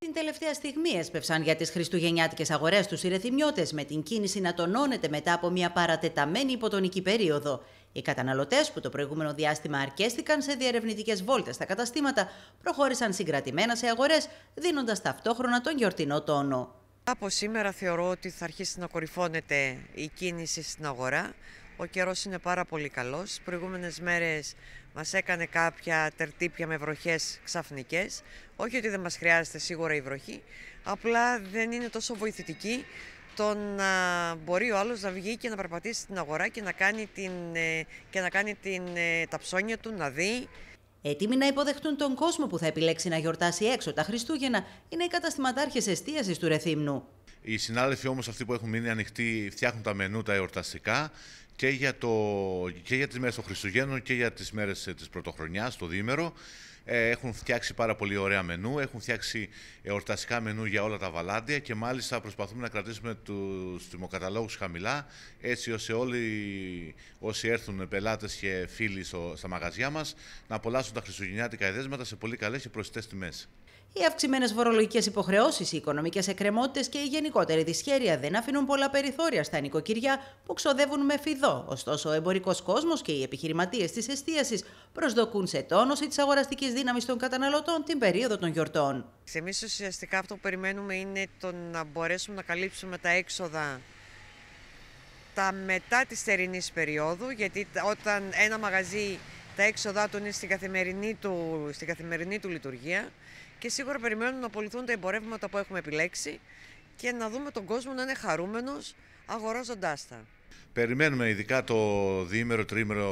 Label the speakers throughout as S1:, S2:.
S1: Την τελευταία στιγμή έσπευσαν για τις χριστουγεννιάτικες αγορές τους οι με την κίνηση να τονώνεται μετά από μια παρατεταμένη υποτονική περίοδο. Οι καταναλωτές, που το προηγούμενο διάστημα αρκέστηκαν σε διερευνητικές βόλτες στα καταστήματα, προχώρησαν συγκρατημένα σε αγορές,
S2: δίνοντας ταυτόχρονα τον γιορτινό τόνο. Από σήμερα θεωρώ ότι θα αρχίσει να κορυφώνεται η κίνηση στην αγορά. Ο καιρός είναι πάρα πολύ καλός. Τι προηγούμενες μέρες μας έκανε κάποια τερτύπια με βροχές ξαφνικές. Όχι ότι δεν μας χρειάζεται σίγουρα η βροχή, απλά δεν είναι τόσο βοηθητική το να μπορεί ο άλλος να βγει και να περπατήσει στην αγορά και να κάνει, την, ε, και να κάνει την, ε, τα ψώνια του, να δει. Έτοιμοι να υποδεχτούν τον κόσμο που θα επιλέξει να γιορτάσει έξω τα Χριστούγεννα
S1: είναι οι καταστηματάρχες εστίασης του Ρεθύμνου.
S3: Οι συνάδελφοι όμως, αυτοί που έχουν μείνει ανοιχτοί, φτιάχνουν τα μενού τα εορταστικά και για, το, και για τις μέρες των Χριστουγέννων και για τις μέρες ε, της Πρωτοχρονιάς, το διήμερο. Ε, έχουν φτιάξει πάρα πολύ ωραία μενού, έχουν φτιάξει εορταστικά μενού για όλα τα βαλάντια και μάλιστα προσπαθούμε να κρατήσουμε τους τιμοκαταλόγους χαμηλά έτσι ώστε όλοι όσοι έρθουν πελάτες και φίλοι στο, στα μαγαζιά μας να απολαύσουν τα χριστουγεννιάτικα εδέσματα σε πολύ καλές και προσιτές τιμές.
S1: Οι αυξημένες φορολογικές υποχρεώσεις, οι οικονομικές εκκρεμότητες και η γενικότερη δυσχέρεια δεν αφήνουν πολλά περιθώρια στα νοικοκυριά που ξοδεύουν με φιδό Ωστόσο, ο εμπορικός κόσμος και οι επιχειρηματίες της εστίασης
S2: προσδοκούν σε τόνωση της αγοραστικής δύναμης των καταναλωτών την περίοδο των γιορτών. Εμείς ουσιαστικά αυτό που περιμένουμε είναι το να μπορέσουμε να καλύψουμε τα έξοδα τα μετά τη θερινή περίοδου, γιατί όταν ένα μαγαζί τα έξοδά του είναι στην καθημερινή του, στην καθημερινή του λειτουργία και σίγουρα περιμένουμε να απολυθούν τα εμπορεύματα που έχουμε επιλέξει και να δούμε τον κόσμο να είναι χαρούμενος αγοράζοντάς τα.
S3: Περιμένουμε ειδικά το διήμερο τρίμερο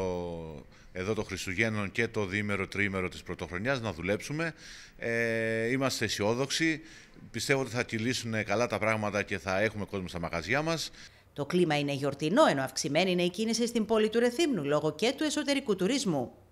S3: εδώ το Χριστουγέννων και το διήμερο τρίμερο της Πρωτοχρονιάς να δουλέψουμε. Ε, είμαστε αισιόδοξοι. Πιστεύω ότι θα κυλήσουν καλά τα πράγματα και θα έχουμε κόσμο στα μαγαζιά μας. Το κλίμα είναι γιορτινό, ενώ αυξημένη είναι η κίνηση στην πόλη του Ρεθύμνου λόγω και του εσωτερικού τουρισμού.